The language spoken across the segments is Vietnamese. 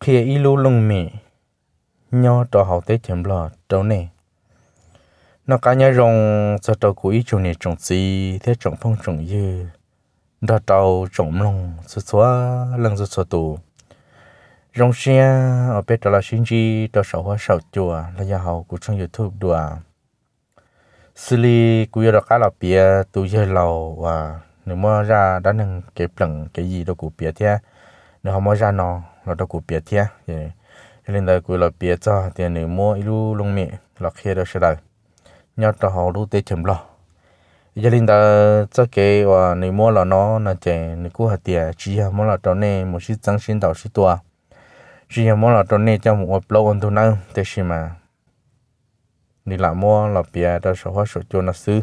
khi ý lưu lùng mì nhau trò hậu tế chấm lò trâu này nó cá nhau rong sợ trâu của ý chủ này trồng gì thế trồng phong trồng dư đó trâu trồng lông sơ xóa lăng sơ xóa tù rong xe ở bên trò là sinh chi đó sầu hoa sầu chùa là nhà hậu của trong youtube đùa xử lý của giờ cá là bia tù giờ lầu và nếu mà ra đã nâng cái plằng cái gì đó của bia thế nếu mà ra nó เราตะกูเปียเทียเยลินได้กูเราเปียจ้าเตียนหนึ่งมัวอีลูลงมีหลักเฮียเราเสด็จยอดต่อหอรู้เตชิมหล่อ gia đình ta cho tế cho kế và nếu mua là nó là trẻ nếu cứ hạt tiền chỉ là mua là cho này một chút trắng xin đạo chút tua chỉ là mua là cho này cho một lâu ăn thôi nào thế gì mà đi làm mua là bia đó số hóa số cho nó xứ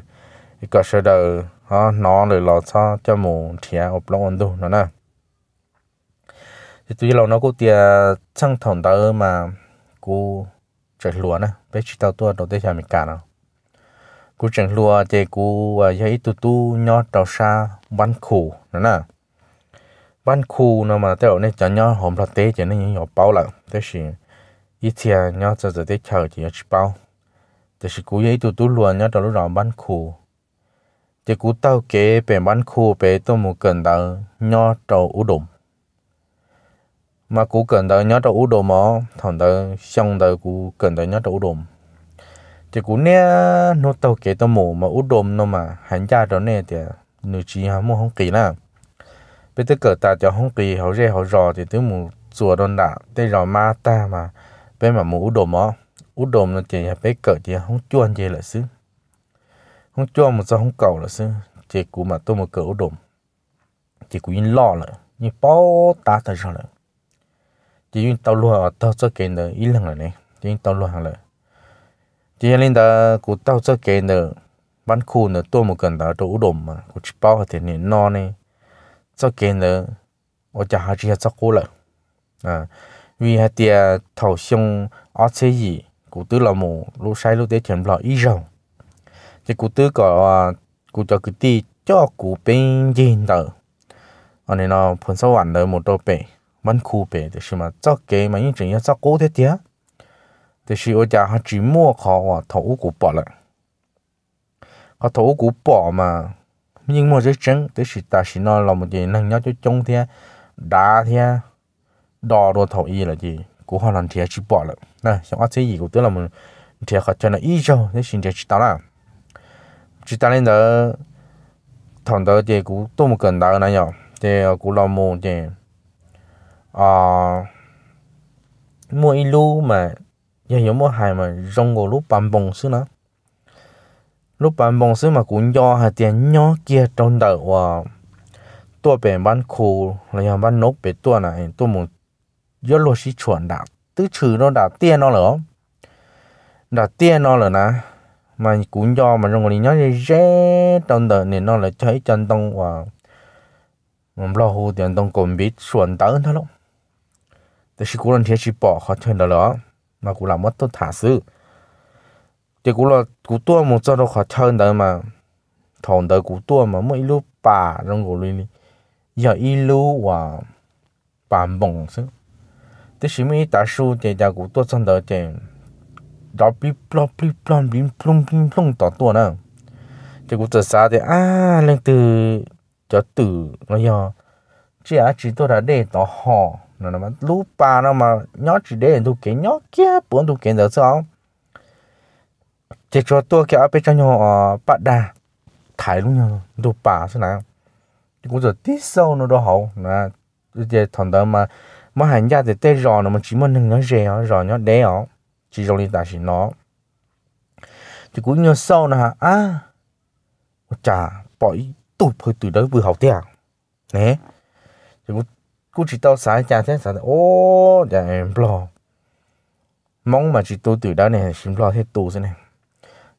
cái cơ sở đó nó rồi là cho cho một thìa một lâu ăn thôi nó nè thì tuy là nó cũng tia sang thòng tao mà cú chạy lúa nè bé chỉ tao tua đầu tiên là mình cả nào cú chạy lúa thì cú giấy à, tu tu nho trào xa ban khủ nữa nè ban khủ nó mà tao này cho nho hôm là tế cho nên nhỏ bao lại thế thì ít thì à, nho giờ giờ tế chờ chỉ chỉ bao thế thì cú giấy tu tu lúa nho trào lúc nào ban khủ thì cú tao kế bề ban khủ bề tôi một cần tao nho trào u đụng mà cú cần tới nhớ đâu đồ mà thằng tới xong tới cú cần tới nhớ đâu đồ thì cú nè nó tàu kể tao mổ mà út đồ nó mà hắn cha đó nè thì nữ chi hả mua không kỳ nè bây tới cỡ ta cho không kỳ họ rẻ họ rò thì tới mù chùa đòn đạ tới rò ma ta mà bây mà mù út đồ mà út đồ nó chỉ là bây cỡ thì không chuan gì là xứ không chuan một sao không cầu là xứ thì cú mà tôi mà cỡ út đồ thì cú in lo là như bao ta ta sao lại chỉ dùng tàu lúa tàu cho cái nữa ít lần rồi này chỉ dùng tàu lúa hàng rồi chỉ lên đó cụ tàu cho cái nữa bán khu nữa tôi một cần đó tôi ủ mà cụ chỉ bao thì nên no này cho cái nữa ở chả hai chỉ cho cô rồi à vì hai tia thầu xong ở thế gì cụ tứ là một lũ sai lũ để chuẩn bị ít rồi thì cụ tứ có à, cụ cho cái ti cho cụ bên gì đó ở đây nó phun sâu ảnh đời một đôi bể 蛮酷白的是嘛，早给嘛，你真要早过的点，但是我家还只摸考哇，头骨薄了，他头骨薄嘛，nhưng mà rất trứng, tức là ta chỉ nói là một gì năng nhớ cho chung thế, đá thế, đò đồ thầu y là gì, cũng hoàn toàn thiệt chỉ bỏ lại, xong ăn gì cũng tức là thiệt họ cho nó y cho, thế xin thiệt chỉ tao là, chỉ tao lên thằng đó thì cũng tôi một cần đó này nhở, thì cũng là một gì ờ mua ilu mà giờ giờ mua hai mà rong gồ lúc bông xứ nữa lúc bàn bông xứ mà cũng do hai tiền nhỏ kia trong đời và tua bể bán khu là nhà bán nốt bể tua này tua muốn do lúa sĩ chuẩn đã tứ trừ nó đã tiền nó rồi đã tiền nó rồi nè mà cũng do mà rong gồ nhớ rẻ trong đời này nó là thấy chân tông và ờ, lo hồ tiền tông còn biết chuẩn tới thôi lúc ต่ชิกูรันเทียชิปอเขาเชิญแล้วมากูหลัมัดต้นถาซื้อแต่กูลอกูตัวมึงจะรู้เขาเชิญไดินมาทองได้กูตัวมาไม่รู้ป่าตรงกูเลยนี่อย่าอีรู้ว่าป่นบงซึ่งแต่ชิมีตาสูเจี๋ยกูตัวจังเดินเจี๋ยวราปีปลอปีปลอมปลิบปลุงปลิบปลุ่มต่อตัวนะเดี๋ยกูจะซาเดีอ่าเรื่องตื่นจะตื่นแล้วยอเจ้าจีตัวเด็ดต่อห่อ nó nó mà lũ ba nó mà nhớ chỉ để tôi kiến nhớ kia bốn tôi kiến được sao chỉ cho tôi kia bên trong nhau ờ, bắt đà thải luôn nhau lũ bà thế nào cũng giờ tí sâu nó đó hậu là giờ thằng đó mà mà hành gia thì tê rò nó mà chỉ mà nâng nó rẻ rò nó đẻ ó chỉ rồi đi ta chỉ nó thì cũng như sau nè, à chả bỏ tụt hơi từ đó vừa học tiếng à? nè thì cũng cú chỉ tao xài cha thế xài ô dạ em lo mong mà chỉ tôi tự đó này xin lo thế tù thế này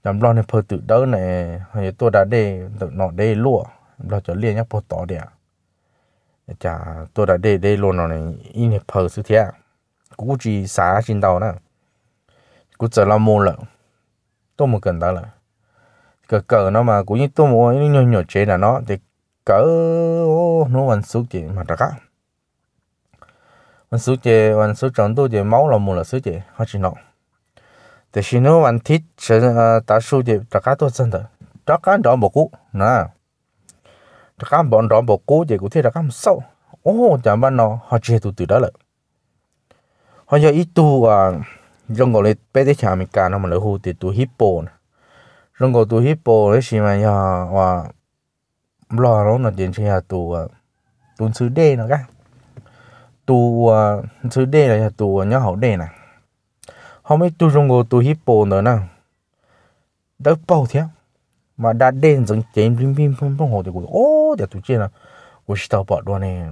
làm lo này phơi tự đó này hay tôi đã để tự nọ để lụa lo cho liền nhắc phơi tỏ đẻ chả tôi đã để để luôn này in này phơi sự cú chỉ xả trên tàu nè cú chờ lo mua lợn tôi một cần đó là cờ cờ nó mà cũng như tôi mua nó nhỏ nhỏ chế là nó thì cỡ nó vẫn xuống thì mà ra khác số chế anh số chọn tôi chế máu là mù là số chế họ chỉ nói thì xin nó anh thích sẽ ta số chế tất cả tôi chân được tất cả đó một cú nè tất cả bọn đó một cú chế cũng thế tất cả sâu ô chẳng bao nó họ chỉ từ từ đó là họ giờ ít tu à trong gọi là bé thế chả mình cả nó mà lỡ hụt thì tu hippo trong gọi tụ tu hippo đấy xí mà nhà và lo nó là chuyện gì à tu à, tu xứ đê nó cả tu à, thứ đề là tu nhớ hậu đề này không biết tu trong ngô tu hippo nữa nè đã bao thế mà đã đến dừng chém pin pin phong phong hồ thì cũng ô để tu chơi là cũng sẽ tao bỏ luôn này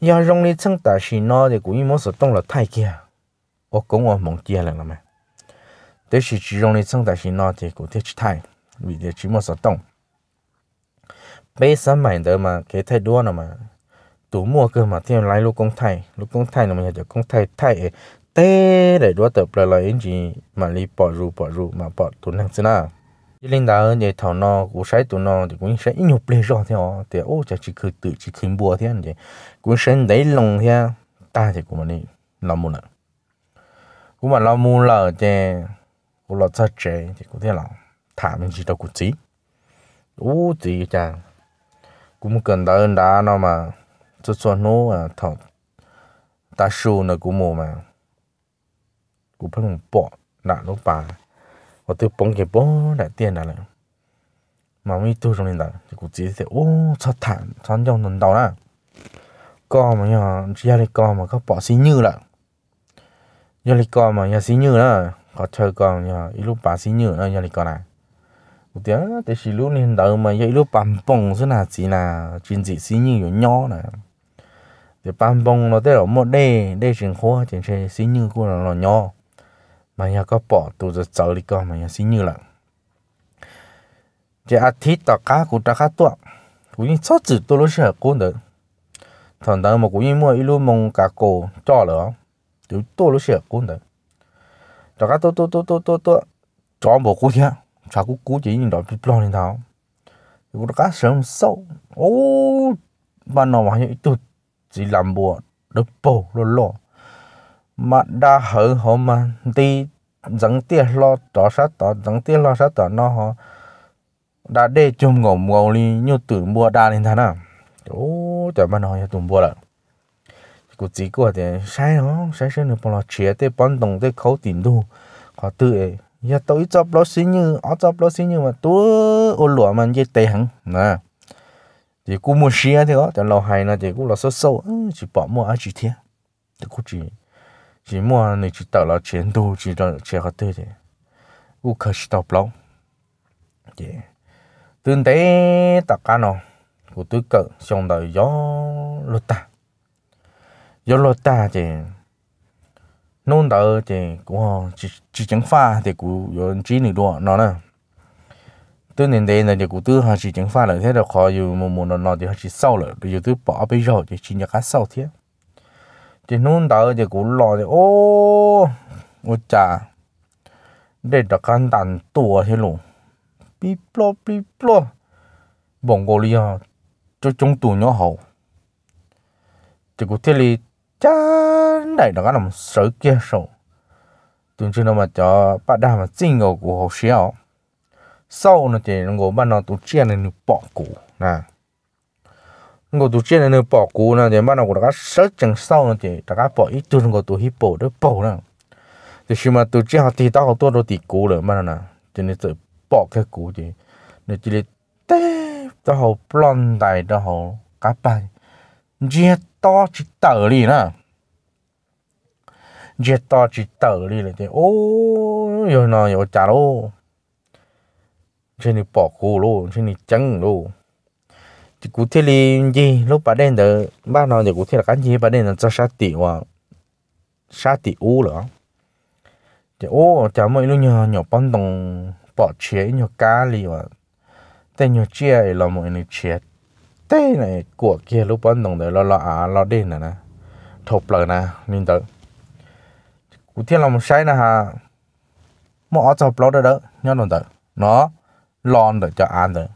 giờ rong đi chân ta xì nó thì cũng như mỗi sự tông là thay kia ô cũng ở mong kia là làm mà thế chỉ chỉ rong đi chân ta xì nó thì cũng thế chỉ thay vì thế chỉ mỗi sự tông bây giờ mày đó mà cái thay đua nào mà tủ mua cơ mà thêm lái lúc công thay lúc công thay là mình cho công thay thay tê để đua tập lại lại gì mà đi bỏ rù bỏ rù mà bỏ tủ năng xin à cho nên đạo nhà thảo nó cũng sai tủ nó thì cũng sẽ ít nhục lên rồi thế họ thì ô chả chỉ cứ tự chỉ khinh bùa thế anh chị cũng sẽ đẩy lòng thế ta thì cũng mà đi làm một lần cũng mà làm một lần thì cũng là rất trẻ thì cũng thế là thả mình chỉ đâu cũng chỉ ô chỉ chả cũng cần đỡ đá nó mà cho cho nó à thọ ta sưu nó cũng mồ mà cũng phải một bỏ đã lúc bà và tôi bông cái bọ đã tiền đã lại mà mi tôi trong nên đã thì cũng chỉ sẽ ô cho thản cho nhau lần đầu đó co mà nhà gia đình co mà các bỏ xí như là gia đình co mà nhà xí như là có chơi co nhà ít lúc bà xí như là gia đình co này một tiếng thì chỉ lúc nên đầu mà dạy lúc bằng bông thế là chỉ là chuyện gì xí như rồi nhỏ này thì ban bông nó tới là một đê đê chuyện khó chuyện xe xí như của nó là nhỏ mà nhà có bỏ tụ giờ chờ đi con mà nhà xí như là chỉ ăn thịt tao cá cũng đã khá tuột cũng như sót chữ tôi lúc xưa cũng được thằng đó mà cũng như mua ít mông cá cổ cho lỡ tôi tôi lúc xưa cũng được tao cá tôi tôi tôi tôi tôi tôi cho một cú nhá sao cú cú chỉ nhìn đó bị lo lên tháo cũng cá sớm sâu ô ban nào mà như tụt chỉ làm bộ được bộ lo lo mà đa hở họ mà đi dẫn tiền lo trả sát tỏ dẫn tiền lo sát tỏ nó họ đã để chung ngổ ngổ đi như tử mua đa lên thằng nào ô trời mà nói tụi mua là cụ chỉ có thì sai nó sai sai nữa bọn nó chia tới bọn đồng tới khấu tiền đu họ tự ấy giờ tôi chấp nó xí như ở chấp nó xí như mà tôi ô lụa mà như tệ hẳn nè thì cũng mua xe thì có tại lâu hay là thì cũng là số sâu ừ, chỉ bỏ mua ai chỉ thế thì cũng chỉ chỉ mua này chỉ tạo là chiến đồ chỉ là chỉ có thế thì cũng khởi chỉ tạo lâu thì tương tế tất cả nó của tôi cỡ xong đời gió lột ta gió lột ta thì nôn đời thì cũng chỉ chỉ chẳng pha thì cũng chỉ này đùa nó nè tôi nên đây là giờ cụ tư họ chỉ chứng phát là thế là khó dù một một lần nọ thì họ chỉ sau rồi rồi tư bỏ bây giờ thì chỉ nhớ cá sau thế thì nôn đó thì cụ lo thì ô ô cha, để đặt căn đàn tua thế luôn bi plo bi plo bọn cô li họ ờ, cho chúng tù nhỏ hậu thì cụ thế li chà này đặt căn làm sợ kia sầu tụi chúng nó mà cho bắt đàm mà chính ngầu của học xéo sau nó chỉ ngồi ban nó tụt chia này nó bỏ củ nè ngồi tụt chia này nó bỏ củ nè thì ban nó của nó sớt chẳng sau nó chỉ đã bỏ ít tuần ngồi tụt hippo đó bỏ nè thì khi mà tụt chia họ thì tao học tuần rồi thì củ rồi ban nè thì nó tự bỏ cái củ thì nó chỉ là té tao học plon đại tao họ cá bay chia to chỉ tờ đi nè chia to chỉ tờ đi là thì ô rồi nó rồi chả đâu trên này bỏ khô luôn, trên này chăng luôn. thì cụ thể là gì lúc bà đen đó ba nó thì cụ thể là cái gì bà đen là cho sát tỷ hoa sát tỷ u nữa thì ô chả mấy lúc nhỏ nhỏ bắn đồng bỏ chế nhỏ cá li mà tên nhỏ chia là mọi người chia tên này của kia lúc bắn đồng đấy là lo à lo đen nè nè thộp lời nè nên tới cụ thể là một sai nè ha mà ở trong blog đó đó nhớ luôn tới nó lon được cho ăn được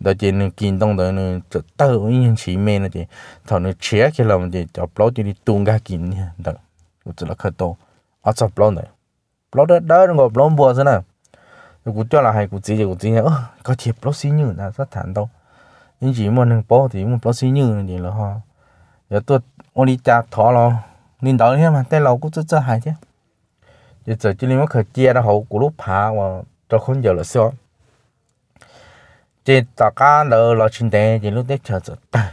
đó chỉ nên kinh đông đó nên cho tự nhiên chỉ mê nó chỉ thằng nó chia cái lòng chỉ cho bao chỉ đi tung ra kinh nha đó chỉ là khởi tố ở cho bao này bao đó đó nó bao bùa thế nào cú cho là hay cú chỉ cú chỉ nhá có chỉ bao xí như là rất thành đâu nhưng chỉ một thằng bao thì một bao xí như thì là ha giờ tôi ông đi cha thọ lo nên đó thế mà tay lâu cũng rất rất hay chứ giờ chỉ nên mà khởi chia ra hậu của lúc phá và cho không giờ là sao 这大家了老清淡，这路在吃着淡，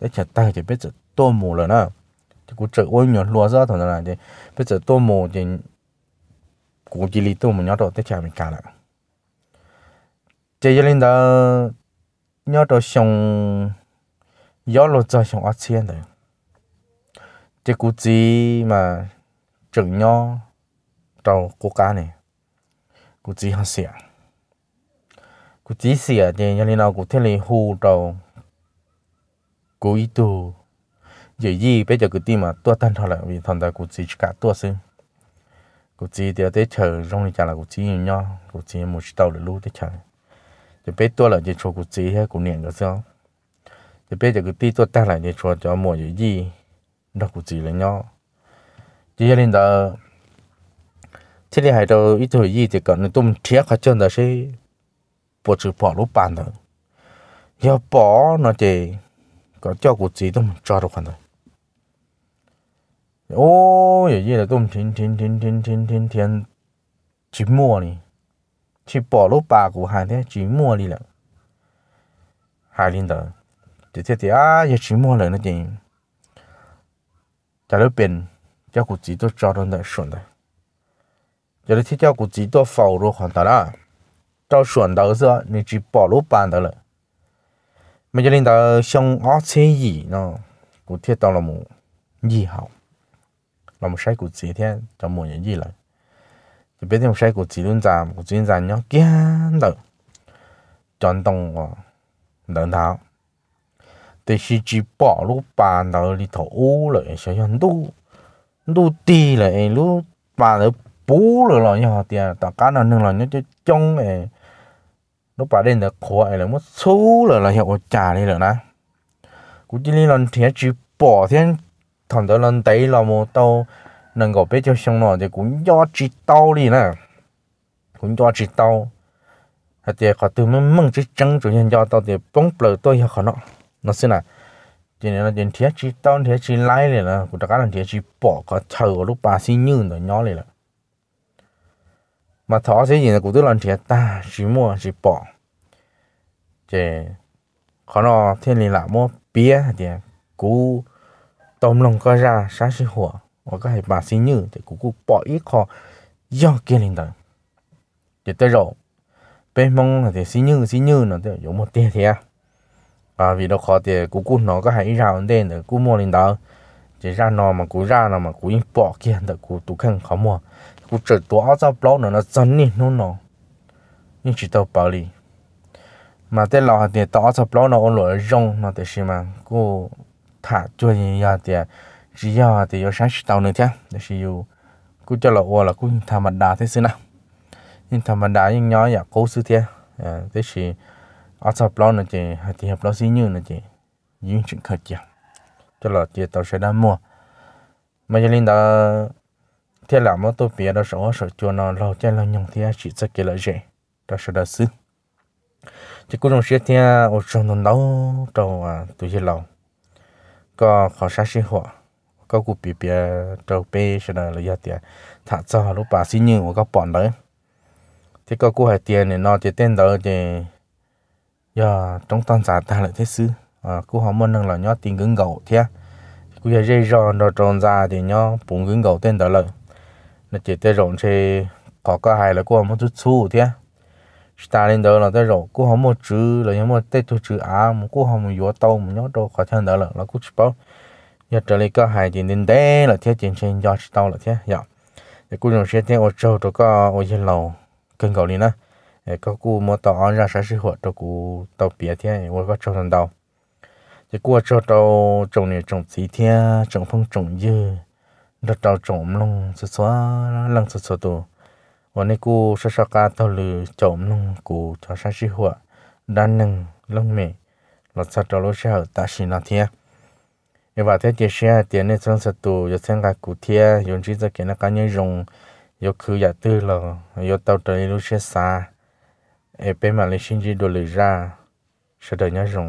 在吃淡就别着多磨了呢。这个这我鸟落着头呢，这别着多磨这，估计里多磨鸟到在吃没干了。这一领导鸟到上，要落着上二千的，这估计嘛，整鸟到国家呢，估计很香。cú cú à, đầu cú ý đồ giờ gì bây giờ cú tin mà tua tan thôi là vì thằng ta cũng chỉ cả tua xí cũng chỉ để tới chờ trong này chả là cú chỉ nhau cú chỉ một tàu để lú để chờ giờ bây tua là giờ cho cũng chỉ hay cũng niệm cái sao giờ bây giờ cứ tin tua tan là giờ cho cho mua giờ gì đó cú chỉ là nhau chỉ là đó thế thì hai đầu ít thôi gì thì còn tung thiếc hết chân đó xí bỏ chữ bỏ lúc bàn thôi giờ bỏ nó chỉ có cho cuộc gì tôi cho được khoản thôi ô vậy vậy là tôi thiên thiên thiên thiên thiên thiên thiên chỉ mua đi chỉ bỏ lúc bà của hàng thế chỉ mua đi rồi. hai linh đó thì thế thì à giờ chỉ mua lại nó chỉ trả lời bên cho cuộc gì đó cho được đấy xuân đấy giờ thì cho cuộc gì tôi phao rồi khoản đó trao chuẩn đầu giờ nên chỉ bỏ lỗ bàn đó là mình cho nên xong ó chế gì nó cụ thiết tao là một gì học là một sai cụ chỉ thiên cho gì lại thì biết thêm sai cụ chỉ luôn giảm cụ chỉ giảm nhá kia đó chọn đồng à đợn tháo chỉ chỉ bỏ lỗ bàn đó đi thổ u lại sẽ nhận đủ đủ tì lại lỗ bàn rồi lo nhau tiền tất cả nó nâng lo nhau cho chung nó bà đến là khó ấy là mất số là là hiệu trả đi rồi na. cú chỉ lên lần thì chỉ bỏ thiên thằng đó lần đấy là một tàu nâng cổ biết cho xong rồi thì cũng do chỉ tàu đi nè cũng do chỉ tàu hạt tiền khó từ mình mừng chỉ trắng chủ nhân do tàu thì bóng bờ tôi hiểu khó nó nó xin là cho nên là tiền thiết chỉ tàu thiết chỉ lái này là của các lần thiết chỉ bỏ có thầu lúc bà xin như nó nhỏ này là mà thọ sẽ gì là cũng tức là trẻ ta chỉ mua chỉ bỏ chế khó nó thiên lý là mua bia thì cú tôm lòng coi ra sáng sẽ hùa và các hệ bà sinh như thì cú cú bỏ ít khó do kia linh đời thì tới rồi bên mong thì sinh như sinh như nó thì giống một tiền thì à và vì nó khó thì cú cú nó có hệ ra vấn đề nữa cú mua linh đời chỉ ra nó mà cú ra nó mà cú bỏ kia thì cú tụ khăn khó mua 不止多阿扎包呢，那真呢弄呢，你知道包哩。mà thế là thì tao sắp lo nó ôn lỗi rong nó thì xí mà cô thả cho gì ya thì chỉ ya thì yo sáng tao nữa thế để xí yo cô cho là ô là cô thả mặt đá thế xí nào nhưng thả mặt đá nhưng nhói ya cố xí thế thế xí ở sắp lo nó chỉ hay thì hợp lo xí như nó chỉ những chuyện khởi chuyện cho là thì tao sẽ đã mua mà cho nên đó thế là mỗi tôi biết đó số số cho nó lâu cho là nhung thì chỉ sẽ kể lại gì đó sẽ là xứ chỉ cũng trong xét thì ở trong nó đâu trâu à tôi chỉ lâu có khó sát sinh hoạt có cụ bị bia trâu bê sẽ là lấy tiền thả cho lúc bà xin nhưng có bọn đấy thì có cụ hai tiền này nó chỉ tên đó thì giờ trong toàn giả ta lại thế xứ à cụ họ muốn rằng là nhớ tiền cứng gầu thế cụ giờ dây ròn rồi tròn ra thì nhớ bụng cứng gầu tên đó lợi nó chỉ tới rộng thì có cái hai là cô không chút xu thế ta lên đó là tới rộng cô không một chữ là nhưng mà tới tôi chữ á mà cô không một gió tàu một nhóc đâu khó thằng đó là là cô chụp bao giờ trở cái hai tiền đến đấy là thế tiền trên do tàu là thế dạ để cô dùng xe tiền ô tô tôi có ô yên lầu kênh cầu đi nè các cô mua tàu ra sáng sinh hoạt cho cô tàu bia thế ô có cho thằng tàu thì cô cho trồng này trồng xí thế trồng phong trồng dưa เราเจ้าจมลงสุดๆลังสุดๆตัววันนี้กูชอบการตัวหรือจมลงกูชอบใช้ชีหัวด้านหนึ่งลงเมเราสัตว์เราเชื่อตาชินาเทียเอว่าเทียเชื่อเตียนในส่วนสุดตัวอยู่เส้นกากูเทียยนชีจะเกี่ยนกันยังยงยกคืออยากตื้อเรายกเต่าตัวนี้รู้เชื่อซาเอเป็นมาเลชินจีดูเลยจ้าเสด็จยังยง